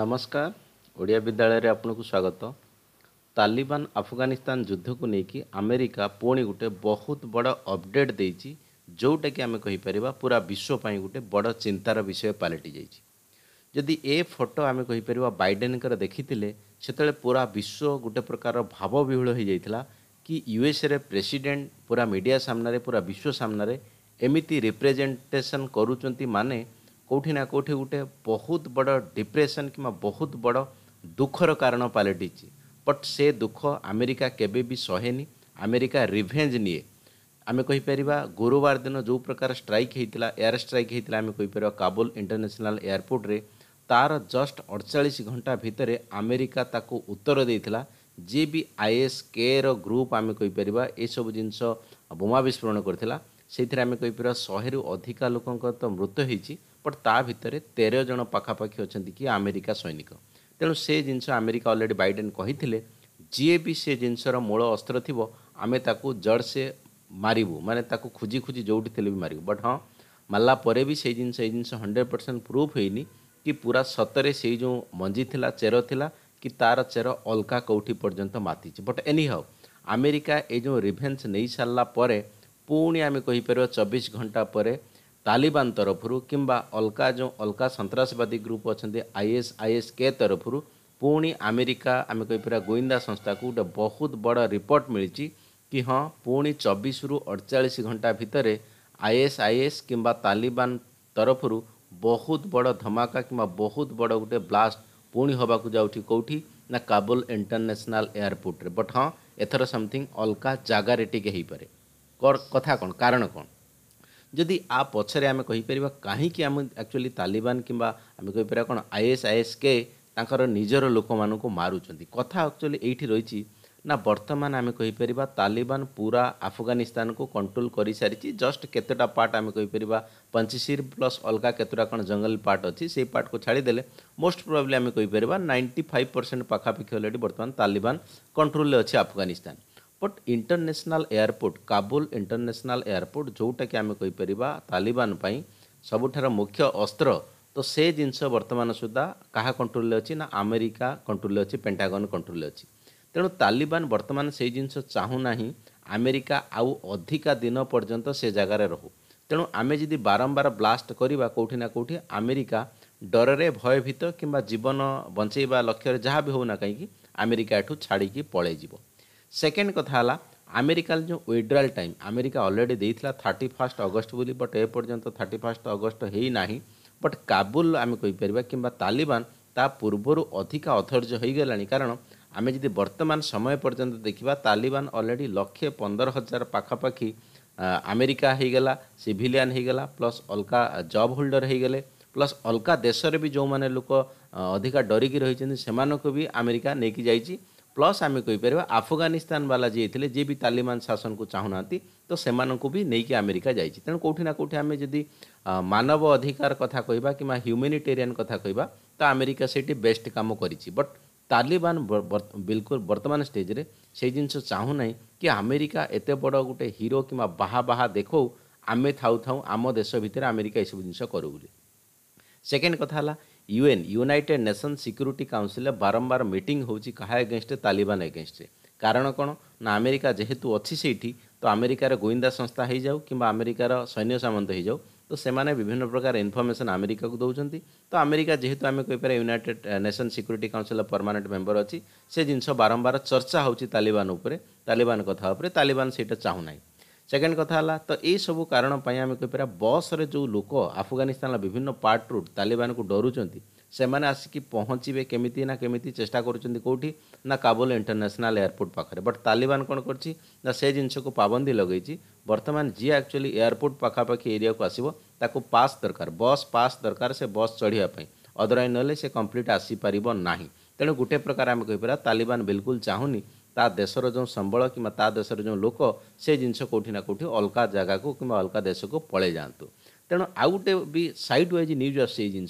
ନମସ୍କାର ଓଡ଼ିଆ ବିଦ୍ୟାଳୟରେ ଆପଣଙ୍କୁ ସ୍ୱାଗତ ତାଲିବାନ ଆଫଗାନିସ୍ତାନ ଯୁଦ୍ଧକୁ ନେଇକି ଆମେରିକା ପୁଣି ଗୋଟେ ବହୁତ ବଡ଼ ଅପଡ଼େଟ୍ ଦେଇଛି ଯେଉଁଟାକି ଆମେ କହିପାରିବା ପୁରା ବିଶ୍ୱ ପାଇଁ ଗୋଟେ ବଡ଼ ଚିନ୍ତାର ବିଷୟ ପାଲଟି ଯାଇଛି ଯଦି ଏ ଫଟୋ ଆମେ କହିପାରିବା ବାଇଡେନଙ୍କର ଦେଖିଥିଲେ ସେତେବେଳେ ପୁରା ବିଶ୍ୱ ଗୋଟେ ପ୍ରକାର ଭାବବିହୂଳ ହୋଇଯାଇଥିଲା କି ୟୁଏସ୍ଏରେ ପ୍ରେସିଡେଣ୍ଟ ପୁରା ମିଡ଼ିଆ ସାମ୍ନାରେ ପୁରା ବିଶ୍ୱ ସାମ୍ନାରେ ଏମିତି ରିପ୍ରେଜେଣ୍ଟେସନ୍ କରୁଛନ୍ତି ମାନେ କେଉଁଠି ନା କେଉଁଠି ଗୋଟେ ବହୁତ ବଡ଼ ଡିପ୍ରେସନ୍ କିମ୍ବା ବହୁତ ବଡ଼ ଦୁଃଖର କାରଣ ପାଲଟିଛି ବଟ୍ ସେ ଦୁଃଖ ଆମେରିକା କେବେ ବି ସହେନି ଆମେରିକା ରିଭେଞ୍ଜ ନିଏ ଆମେ କହିପାରିବା ଗୁରୁବାର ଦିନ ଯେଉଁ ପ୍ରକାର ଷ୍ଟ୍ରାଇକ୍ ହୋଇଥିଲା ଏୟାର ଷ୍ଟ୍ରାଇକ୍ ହୋଇଥିଲା ଆମେ କହିପାରିବା କାବୁଲ ଇଣ୍ଟରନ୍ୟାସନାଲ ଏୟାରପୋର୍ଟରେ ତା'ର ଜଷ୍ଟ ଅଡ଼ଚାଳିଶ ଘଣ୍ଟା ଭିତରେ ଆମେରିକା ତାକୁ ଉତ୍ତର ଦେଇଥିଲା ଯିଏ ବି ଆଇଏସ୍ କେର ଗ୍ରୁପ୍ ଆମେ କହିପାରିବା ଏସବୁ ଜିନିଷ ବୋମା ବିସ୍ଫୋରଣ କରିଥିଲା ସେଇଥିରେ ଆମେ କହିପାରିବା ଶହେରୁ ଅଧିକା ଲୋକଙ୍କର ତ ମୃତ୍ୟୁ ହୋଇଛି ବଟ୍ ତା ଭିତରେ ତେର ଜଣ ପାଖାପାଖି ଅଛନ୍ତି କି ଆମେରିକା ସୈନିକ ତେଣୁ ସେ ଜିନିଷ ଆମେରିକା ଅଲରେଡ଼ି ବାଇଡେନ୍ କହିଥିଲେ ଯିଏ ବି ସେ ଜିନିଷର ମୂଳ ଅସ୍ତ୍ର ଥିବ ଆମେ ତାକୁ ଜଡ଼ସେ ମାରିବୁ ମାନେ ତାକୁ ଖୋଜି ଖୋଜି ଯେଉଁଠି ଥିଲେ ବି ମାରିବୁ ବଟ୍ ହଁ ମାରିଲା ପରେ ବି ସେଇ ଜିନିଷ ଏଇ ଜିନିଷ ହଣ୍ଡ୍ରେଡ଼୍ ପରସେଣ୍ଟ ପ୍ରୁଫ୍ ହେଇନି କି ପୁରା ସତରେ ସେଇ ଯେଉଁ ମଞ୍ଜି ଥିଲା ଚେର ଥିଲା କି ତା'ର ଚେର ଅଲଗା କେଉଁଠି ପର୍ଯ୍ୟନ୍ତ ମାତିଛି ବଟ୍ ଏନି ହେଉ ଆମେରିକା ଏଇ ଯେଉଁ ରିଭେନ୍ସ ନେଇସାରିଲା ପରେ ପୁଣି ଆମେ କହିପାରିବା ଚବିଶ ଘଣ୍ଟା ପରେ ତାଲିବାନ ତରଫରୁ କିମ୍ବା ଅଲଗା ଯେଉଁ ଅଲଗା ସନ୍ତାସବାଦୀ ଗ୍ରୁପ୍ ଅଛନ୍ତି ଆଇଏସ୍ ଆଇଏସ୍ କେ ତରଫରୁ ପୁଣି ଆମେରିକା ଆମେ କହିପାରିବା ଗୋଇନ୍ଦା ସଂସ୍ଥାକୁ ଗୋଟେ ବହୁତ ବଡ଼ ରିପୋର୍ଟ ମିଳିଛି କି ହଁ ପୁଣି ଚବିଶରୁ ଅଡ଼ଚାଳିଶ ଘଣ୍ଟା ଭିତରେ ଆଇଏସ୍ ଆଇଏସ୍ କିମ୍ବା ତାଲିବାନ ତରଫରୁ ବହୁତ ବଡ଼ ଧମାକା କିମ୍ବା ବହୁତ ବଡ଼ ଗୋଟେ ବ୍ଲାଷ୍ଟ ପୁଣି ହେବାକୁ ଯାଉଛି କେଉଁଠି ନା କାବୁଲ ଇଣ୍ଟରନ୍ୟାସନାଲ୍ ଏୟାରପୋର୍ଟରେ ବଟ୍ ହଁ ଏଥର ସମଥିଙ୍ଗ ଅଲଗା ଜାଗାରେ ଟିକେ ହେଇପାରେ କଥା କ'ଣ କାରଣ କ'ଣ ଯଦି ଆ ପଛରେ ଆମେ କହିପାରିବା କାହିଁକି ଆମେ ଆକ୍ଚୁଆଲି ତାଲିବାନ କିମ୍ବା ଆମେ କହିପାରିବା କ'ଣ ଆଇଏସ୍ ଆଇଏସ୍ କେ ତାଙ୍କର ନିଜର ଲୋକମାନଙ୍କୁ ମାରୁଛନ୍ତି କଥା ଆକ୍ଚୁଆଲି ଏଇଠି ରହିଛି ନା ବର୍ତ୍ତମାନ ଆମେ କହିପାରିବା ତାଲିବାନ ପୁରା ଆଫଗାନିସ୍ତାନକୁ କଣ୍ଟ୍ରୋଲ କରିସାରିଛି ଜଷ୍ଟ କେତେଟା ପାର୍ଟ ଆମେ କହିପାରିବା ପଞ୍ଚିଶିର ପ୍ଲସ୍ ଅଲଗା କେତେଟା କ'ଣ ଜଙ୍ଗଲ ପାର୍ଟ ଅଛି ସେଇ ପାର୍ଟକୁ ଛାଡ଼ିଦେଲେ ମୋଷ୍ଟ ପ୍ରୋବାବ୍ଲି ଆମେ କହିପାରିବା ନାଇଣ୍ଟି ଫାଇଭ୍ ପରସେଣ୍ଟ ପାଖାପାଖି ଅଲରେଡ଼ି ବର୍ତ୍ତମାନ ତାଲିବାନ କଣ୍ଟ୍ରୋଲରେ ଅଛି Afghanistan but international airport Kabul international airport ଯେଉଁଟାକି ଆମେ କହିପାରିବା ତାଲିବାନ ପାଇଁ ସବୁଠାରୁ ମୁଖ୍ୟ ଅସ୍ତ୍ର ତ ସେ ଜିନିଷ ବର୍ତ୍ତମାନ ସୁଦ୍ଧା କାହା କଣ୍ଟ୍ରୋଲରେ ଅଛି ନା ଆମେରିକା କଣ୍ଟ୍ରୋଲରେ ଅଛି ପେଣ୍ଟାଗନ୍ କଣ୍ଟ୍ରୋଲରେ ଅଛି ତେଣୁ ତାଲିବାନ ବର୍ତ୍ତମାନ ସେଇ ଜିନିଷ ଚାହୁଁନାହିଁ ଆମେରିକା ଆଉ ଅଧିକା ଦିନ ପର୍ଯ୍ୟନ୍ତ ସେ ଜାଗାରେ ରହୁ ତେଣୁ ଆମେ ଯଦି ବାରମ୍ବାର ବ୍ଲାଷ୍ଟ କରିବା କେଉଁଠି ନା କେଉଁଠି ଆମେରିକା ଡରରେ ଭୟଭୀତ କିମ୍ବା ଜୀବନ ବଞ୍ଚେଇବା ଲକ୍ଷ୍ୟରେ ଯାହା ବି ହେଉନା କାହିଁକି ଆମେରିକା ଏଠୁ ଛାଡ଼ିକି ପଳାଇଯିବ ସେକେଣ୍ଡ କଥା ହେଲା ଆମେରିକାର ଯେଉଁ ୱିଡ୍ରାଲ୍ ଟାଇମ୍ ଆମେରିକା ଅଲରେଡ଼ି ଦେଇଥିଲା ଥାର୍ଟି ଫାର୍ଷ୍ଟ ଅଗଷ୍ଟ ବୋଲି ବଟ୍ ଏପର୍ଯ୍ୟନ୍ତ ଥାର୍ଟି ଫାର୍ଷ୍ଟ ଅଗଷ୍ଟ ହେଇନାହିଁ ବଟ୍ କାବୁଲ ଆମେ କହିପାରିବା କିମ୍ବା ତାଲିବାନ ତା ପୂର୍ବରୁ ଅଧିକା ଅଧର୍ଯ୍ୟ ହୋଇଗଲାଣି କାରଣ ଆମେ ଯଦି ବର୍ତ୍ତମାନ ସମୟ ପର୍ଯ୍ୟନ୍ତ ଦେଖିବା ତାଲିବାନ ଅଲରେଡ଼ି ଲକ୍ଷେ ପନ୍ଦର ହଜାର ପାଖାପାଖି ଆମେରିକା ହେଇଗଲା ସିଭିଲିଆନ୍ ହେଇଗଲା ପ୍ଲସ୍ ଅଲଗା ଜବ୍ ହୋଲ୍ଡର ହେଇଗଲେ ପ୍ଲସ୍ ଅଲଗା ଦେଶରେ ବି ଯେଉଁମାନେ ଲୋକ ଅଧିକା ଡରିକି ରହିଛନ୍ତି ସେମାନଙ୍କୁ ବି ଆମେରିକା ନେଇକି ଯାଇଛି ପ୍ଲସ୍ ଆମେ କହିପାରିବା ଆଫଗାନିସ୍ତାନ ବାଲା ଯିଏ ଥିଲେ ଯିଏ ବି ତାଲିବାନ ଶାସନକୁ ଚାହୁଁନାହାନ୍ତି ତ ସେମାନଙ୍କୁ ବି ନେଇକି ଆମେରିକା ଯାଇଛି ତେଣୁ କେଉଁଠି ନା କେଉଁଠି ଆମେ ଯଦି ମାନବ ଅଧିକାର କଥା କହିବା କିମ୍ବା ହ୍ୟୁମାନିଟେରିଆନ୍ କଥା କହିବା ତ ଆମେରିକା ସେଇଠି ବେଷ୍ଟ କାମ କରିଛି ବଟ୍ ତାଲିବାନ ବିଲକୁଲ ବର୍ତ୍ତମାନ ଷ୍ଟେଜ୍ରେ ସେଇ ଜିନିଷ ଚାହୁଁନାହିଁ କି ଆମେରିକା ଏତେ ବଡ଼ ଗୋଟେ ହିରୋ କିମ୍ବା ବାହା ବାହା ଦେଖାଉ ଆମେ ଥାଉ ଥାଉ ଆମ ଦେଶ ଭିତରେ ଆମେରିକା ଏସବୁ ଜିନିଷ କରୁ ବୋଲି ସେକେଣ୍ଡ କଥା ହେଲା UN United Nation security council बारंबार मीटिंग ହେଉଛି କାହା ଏଗେନଷ୍ଟରେ ତାଲିବାନ ଏଗେନଷ୍ଟରେ କାରଣ କ'ଣ ନା ଆମେରିକା ଯେହେତୁ ଅଛି ସେଇଠି ତ ଆମେରିକାର ଗୋଇନ୍ଦା ସଂସ୍ଥା ହେଇଯାଉ କିମ୍ବା ଆମେରିକାର ସୈନ୍ୟ ସାମନ୍ତ ହେଇଯାଉ ତ ସେମାନେ ବିଭିନ୍ନ ପ୍ରକାର ଇନଫର୍ମେସନ୍ ଆମେରିକାକୁ ଦେଉଛନ୍ତି ତ ଆମେରିକା ଯେହେତୁ ଆମେ କହିପାରିବା ୟୁନାଇଟେଡ୍ ନେସନ୍ ସିକ୍ୟୁରିଟି କାଉନସିଲ୍ର ପରମାନେଣ୍ଟ ମେମ୍ବର ଅଛି ସେ ଜିନିଷ ବାରମ୍ବାର ଚର୍ଚ୍ଚା ହେଉଛି ତାଲିବାନ ଉପରେ ତାଲିବାନ କଥା ଉପରେ ତାଲିବାନ ସେଇଟା ଚାହୁଁନାହିଁ सेकेंड कथा तो ये सब कारण आम कहपर बस रो लोक आफगानिस्तान विभिन्न पार्ट पार्ट्रु तालिबान को डरुंच से मैंने आसिक पहुँचे केमी ना केमी चेषा करोटी ना काबुल इंटरनेशनल एयरपोर्ट पाखे बट तालिबान कौन कर जिनस को पाबंदी लगे बर्तमान जी एक्चुअली एयरपोर्ट पखापाखी एरिया को पास दरकार बस पास दरकार से बस चढ़ापी अदरवाइज ना से कम्प्लीट आसपार ना तेणु गोटे प्रकार आम कहपर तालिबान बिलकुल चाहूनी ता देशर जो संबल कि देशर लोक से जिन कौटिना कौटी अलग जगह को कि अलग देश को पलि जातु तेणु आउ गए भी सैड व्वज न्यूज आस जिन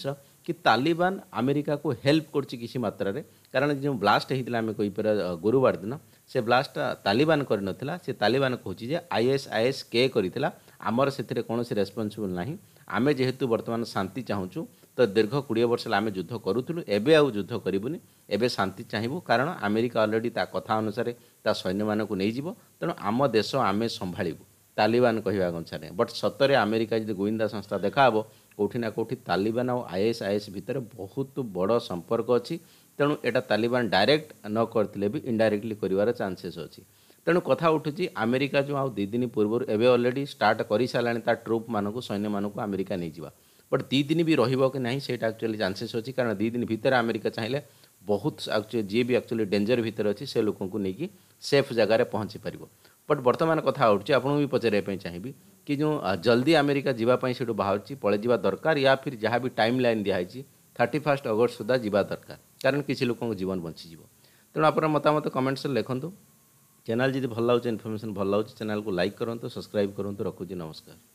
कि तालिबान आमेरिका को हेल्प कर मात्र कारण जो ब्लास्ट होता आम कही पार गुरुवार दिन से ब्लास्ट तालिबान कर से तालिबान कहि जे आईएस आईएस के करमर से कौन से रेस्पन्सबल ना आम जेहेतु बर्तमान शांति चाहूँ ତ ଦୀର୍ଘ କୋଡ଼ିଏ ବର୍ଷ ହେଲା ଆମେ ଯୁଦ୍ଧ କରୁଥିଲୁ ଏବେ ଆଉ ଯୁଦ୍ଧ କରିବୁନି ଏବେ ଶାନ୍ତି ଚାହିଁବୁ କାରଣ ଆମେରିକା ଅଲରେଡ଼ି ତା କଥା ଅନୁସାରେ ତା ସୈନ୍ୟମାନଙ୍କୁ ନେଇଯିବ ତେଣୁ ଆମ ଦେଶ ଆମେ ସମ୍ଭାଳିବୁ ତାଲିବାନ କହିବା ଅନୁସାରେ ବଟ୍ ସତରେ ଆମେରିକା ଯଦି ଗୁଇନ୍ଦା ସଂସ୍ଥା ଦେଖା ହେବ କେଉଁଠି ନା କେଉଁଠି ତାଲିବାନ ଆଉ ଆଇଏସ୍ ଆଇଏସ୍ ଭିତରେ ବହୁତ ବଡ଼ ସମ୍ପର୍କ ଅଛି ତେଣୁ ଏଇଟା ତାଲିବାନ ଡାଇରେକ୍ଟ ନ କରିଥିଲେ ବି ଇନ୍ଡାଇରେକ୍ଟଲି କରିବାର ଚାନ୍ସେସ୍ ଅଛି ତେଣୁ କଥା ଉଠୁଛି ଆମେରିକା ଯେଉଁ ଆଉ ଦୁଇ ଦିନ ପୂର୍ବରୁ ଏବେ ଅଲରେଡ଼ି ଷ୍ଟାର୍ଟ କରିସାରିଲାଣି ତା ଟ୍ରୁପ୍ମାନଙ୍କୁ ସୈନ୍ୟମାନଙ୍କୁ ଆମେରିକା ନେଇଯିବା बट दु दिन भी रही कि ना से आकचुअली चानसेस अच्छी कारण दुदिन भितर आमेरिका चाहिए बहुत आकचुअली जी भी आकचुअली डेंजर भितर अच्छे से लोक को लेकिन सेफ जगार पहुँची पार बट बर्तमान कथा उठे आपको भी पचार चाहिए कि जो जल्दी आमेरिका जावाई सीटू बाहर पलि दरकार या फिर जहाँ भी टाइम लाइन दिखाई थर्टी फास्ट अगस्ट सुधा जावा दरकार कारण किसी लोक जीवन बंचीज तेणु आप मतामत कमेंट्स लिखुद चैनल जी भल लगे इनफर्मेसन भल लगे चैनल को लाइक करूँ सब्सक्राइब करूँ रखुच नमस्कार